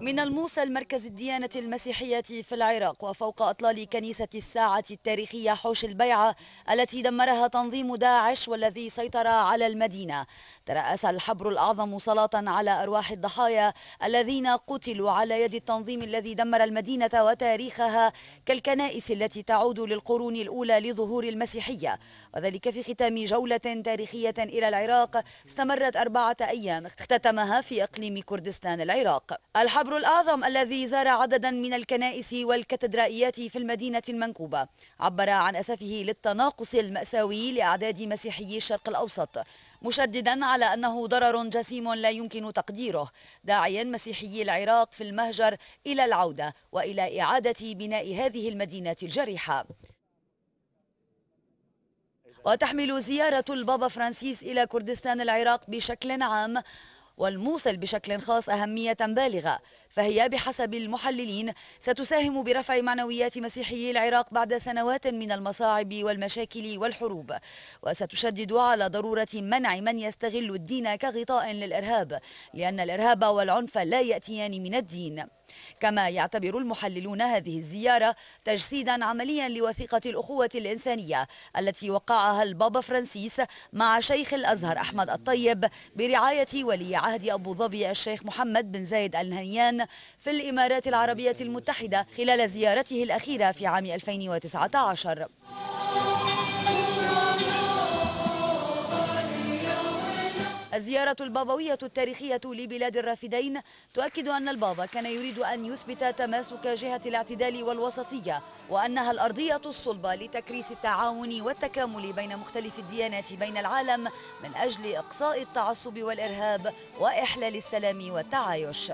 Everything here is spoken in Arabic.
من الموصل مركز الديانة المسيحية في العراق وفوق أطلال كنيسة الساعة التاريخية حوش البيعة التي دمرها تنظيم داعش والذي سيطر على المدينة ترأس الحبر الأعظم صلاة على أرواح الضحايا الذين قتلوا على يد التنظيم الذي دمر المدينة وتاريخها كالكنائس التي تعود للقرون الأولى لظهور المسيحية وذلك في ختام جولة تاريخية إلى العراق استمرت أربعة أيام اختتمها في إقليم كردستان العراق الحبر القبر الأعظم الذي زار عددا من الكنائس والكاتدرائيات في المدينة المنكوبة عبر عن أسفه للتناقص المأساوي لأعداد مسيحيي الشرق الأوسط مشددا على أنه ضرر جسيم لا يمكن تقديره داعيا مسيحيي العراق في المهجر إلى العودة وإلى إعادة بناء هذه المدينة الجريحة وتحمل زيارة البابا فرانسيس إلى كردستان العراق بشكل عام والموصل بشكل خاص أهمية بالغة فهي بحسب المحللين ستساهم برفع معنويات مسيحيي العراق بعد سنوات من المصاعب والمشاكل والحروب وستشدد على ضرورة منع من يستغل الدين كغطاء للإرهاب لأن الإرهاب والعنف لا يأتيان من الدين كما يعتبر المحللون هذه الزيارة تجسيدا عمليا لوثيقة الأخوة الإنسانية التي وقعها البابا فرانسيس مع شيخ الأزهر أحمد الطيب برعاية ولي عهد أبو ظبي الشيخ محمد بن زايد النهيان في الإمارات العربية المتحدة خلال زيارته الأخيرة في عام 2019 الزيارة البابوية التاريخية لبلاد الرافدين تؤكد أن البابا كان يريد أن يثبت تماسك جهة الاعتدال والوسطية وأنها الأرضية الصلبة لتكريس التعاون والتكامل بين مختلف الديانات بين العالم من أجل إقصاء التعصب والإرهاب وإحلال السلام والتعايش